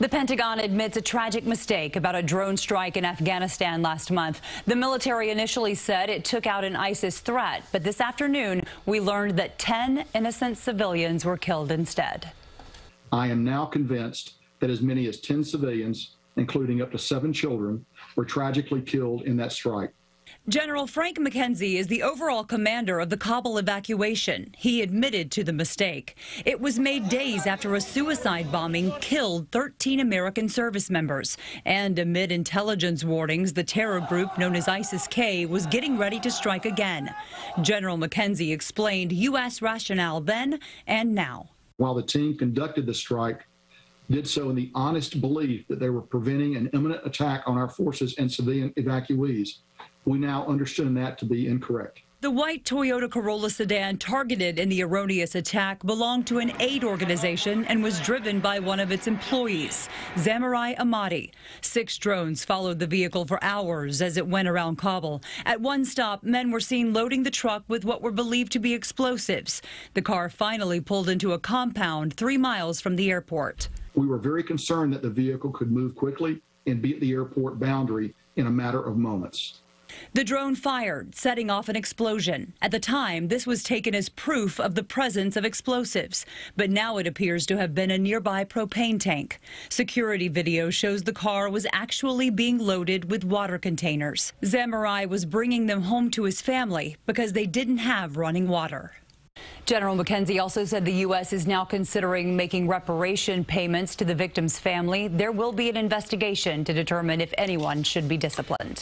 The Pentagon admits a tragic mistake about a drone strike in Afghanistan last month. The military initially said it took out an ISIS threat, but this afternoon we learned that 10 innocent civilians were killed instead. I am now convinced that as many as 10 civilians, including up to seven children, were tragically killed in that strike. General Frank McKenzie is the overall commander of the Kabul evacuation. He admitted to the mistake. It was made days after a suicide bombing killed 13 American service members. And amid intelligence warnings, the terror group known as ISIS-K was getting ready to strike again. General McKenzie explained U.S. rationale then and now. While the team conducted the strike, did so in the honest belief that they were preventing an imminent attack on our forces and civilian evacuees. We now understand that to be incorrect. The white Toyota Corolla sedan targeted in the erroneous attack belonged to an aid organization and was driven by one of its employees, Zamarai Amati. Six drones followed the vehicle for hours as it went around Kabul. At one stop, men were seen loading the truck with what were believed to be explosives. The car finally pulled into a compound three miles from the airport. We were very concerned that the vehicle could move quickly and beat the airport boundary in a matter of moments. The drone fired, setting off an explosion. At the time, this was taken as proof of the presence of explosives, but now it appears to have been a nearby propane tank. Security video shows the car was actually being loaded with water containers. Zamarai was bringing them home to his family because they didn't have running water. General McKenzie also said the U.S. is now considering making reparation payments to the victim's family. There will be an investigation to determine if anyone should be disciplined.